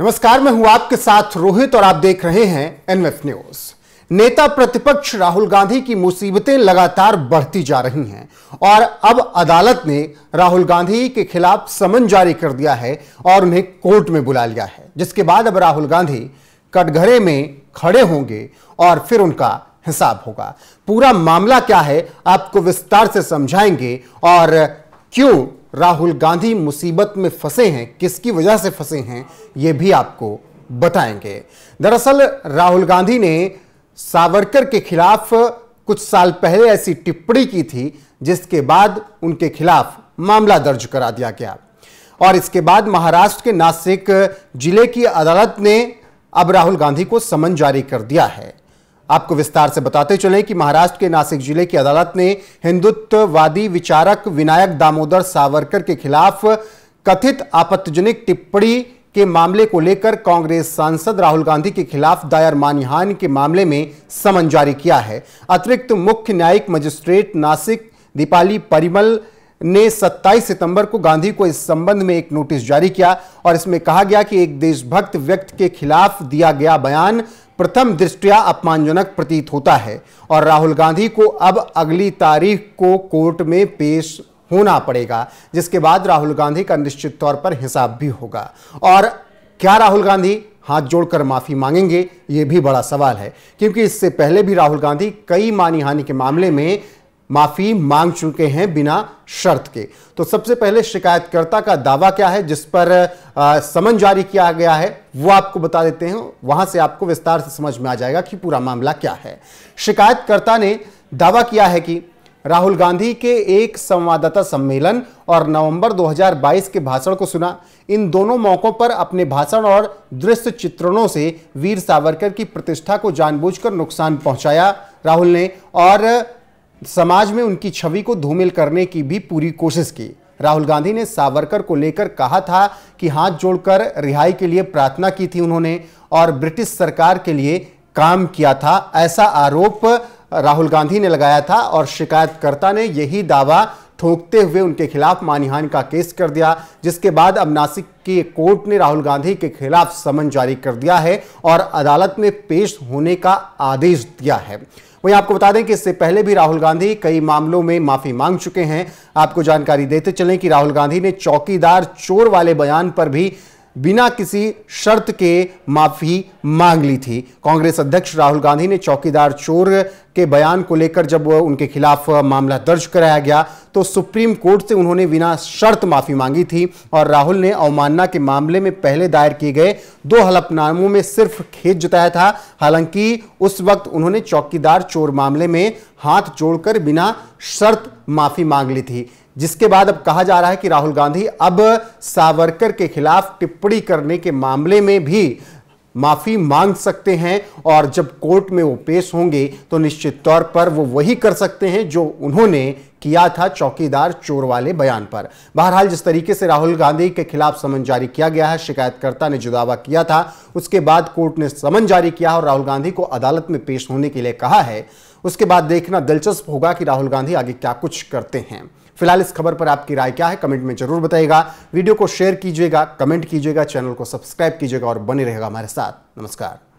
नमस्कार मैं हूं आपके साथ रोहित और आप देख रहे हैं एनएफ न्यूज नेता प्रतिपक्ष राहुल गांधी की मुसीबतें लगातार बढ़ती जा रही हैं और अब अदालत ने राहुल गांधी के खिलाफ समन जारी कर दिया है और उन्हें कोर्ट में बुला लिया है जिसके बाद अब राहुल गांधी कटघरे में खड़े होंगे और फिर उनका हिसाब होगा पूरा मामला क्या है आपको विस्तार से समझाएंगे और क्यों राहुल गांधी मुसीबत में फंसे हैं किसकी वजह से फंसे हैं ये भी आपको बताएंगे दरअसल राहुल गांधी ने सावरकर के खिलाफ कुछ साल पहले ऐसी टिप्पणी की थी जिसके बाद उनके खिलाफ मामला दर्ज करा दिया गया और इसके बाद महाराष्ट्र के नासिक जिले की अदालत ने अब राहुल गांधी को समन जारी कर दिया है आपको विस्तार से बताते चले कि महाराष्ट्र के नासिक जिले की अदालत ने हिंदुत्ववादी विचारक विनायक दामोदर सावरकर के खिलाफ कथित आपत्तिजनक टिप्पणी के मामले को लेकर कांग्रेस सांसद राहुल गांधी के खिलाफ दायर मानहान के मामले में समन जारी किया है अतिरिक्त मुख्य न्यायिक मजिस्ट्रेट नासिक दीपाली परिमल ने 27 सितंबर को गांधी को इस संबंध में एक नोटिस जारी किया और इसमें कहा गया कि एक देशभक्त व्यक्ति के खिलाफ दिया गया बयान प्रथम दृष्टया अपमानजनक प्रतीत होता है और राहुल गांधी को अब अगली तारीख को कोर्ट में पेश होना पड़ेगा जिसके बाद राहुल गांधी का निश्चित तौर पर हिसाब भी होगा और क्या राहुल गांधी हाथ जोड़कर माफ़ी मांगेंगे ये भी बड़ा सवाल है क्योंकि इससे पहले भी राहुल गांधी कई मानी हानि के मामले में माफी मांग चुके हैं बिना शर्त के तो सबसे पहले शिकायतकर्ता का दावा क्या है जिस पर समन जारी किया गया है वो आपको बता देते हैं वहां से आपको विस्तार से समझ में आ जाएगा कि पूरा मामला क्या है शिकायतकर्ता ने दावा किया है कि राहुल गांधी के एक संवाददाता सम्मेलन और नवंबर 2022 के भाषण को सुना इन दोनों मौकों पर अपने भाषण और दृश्य चित्रणों से वीर सावरकर की प्रतिष्ठा को जानबूझकर नुकसान पहुंचाया राहुल ने और समाज में उनकी छवि को धूमिल करने की भी पूरी कोशिश की राहुल गांधी ने सावरकर को लेकर कहा था कि हाथ जोड़कर रिहाई के लिए प्रार्थना की थी उन्होंने और ब्रिटिश सरकार के लिए काम किया था ऐसा आरोप राहुल गांधी ने लगाया था और शिकायतकर्ता ने यही दावा ठोकते हुए उनके खिलाफ मानहानि का केस कर दिया जिसके बाद अब नासिक की कोर्ट ने राहुल गांधी के खिलाफ समन जारी कर दिया है और अदालत में पेश होने का आदेश दिया है वहीं आपको बता दें कि इससे पहले भी राहुल गांधी कई मामलों में माफी मांग चुके हैं आपको जानकारी देते चलें कि राहुल गांधी ने चौकीदार चोर वाले बयान पर भी बिना किसी शर्त के माफी मांग ली थी कांग्रेस अध्यक्ष राहुल गांधी ने चौकीदार चोर के बयान को लेकर जब उनके खिलाफ मामला दर्ज कराया गया तो सुप्रीम कोर्ट से उन्होंने बिना शर्त माफी मांगी थी और राहुल ने अवमानना के मामले में पहले दायर किए गए दो हलफनामों में सिर्फ खेत जताया था हालांकि उस वक्त उन्होंने चौकीदार चोर मामले में हाथ जोड़कर बिना शर्त माफी मांग ली थी जिसके बाद अब कहा जा रहा है कि राहुल गांधी अब सावरकर के खिलाफ टिप्पणी करने के मामले में भी माफी मांग सकते हैं और जब कोर्ट में वो पेश होंगे तो निश्चित तौर पर वो वही कर सकते हैं जो उन्होंने किया था चौकीदार चोर वाले बयान पर बहरहाल जिस तरीके से राहुल गांधी के खिलाफ समन जारी किया गया है शिकायतकर्ता ने जो दावा किया था उसके बाद कोर्ट ने समन जारी किया और राहुल गांधी को अदालत में पेश होने के लिए कहा है उसके बाद देखना दिलचस्प होगा कि राहुल गांधी आगे क्या कुछ करते हैं फिलहाल इस खबर पर आपकी राय क्या है कमेंट में जरूर बताइएगा वीडियो को शेयर कीजिएगा कमेंट कीजिएगा चैनल को सब्सक्राइब कीजिएगा और बने रहेगा हमारे साथ नमस्कार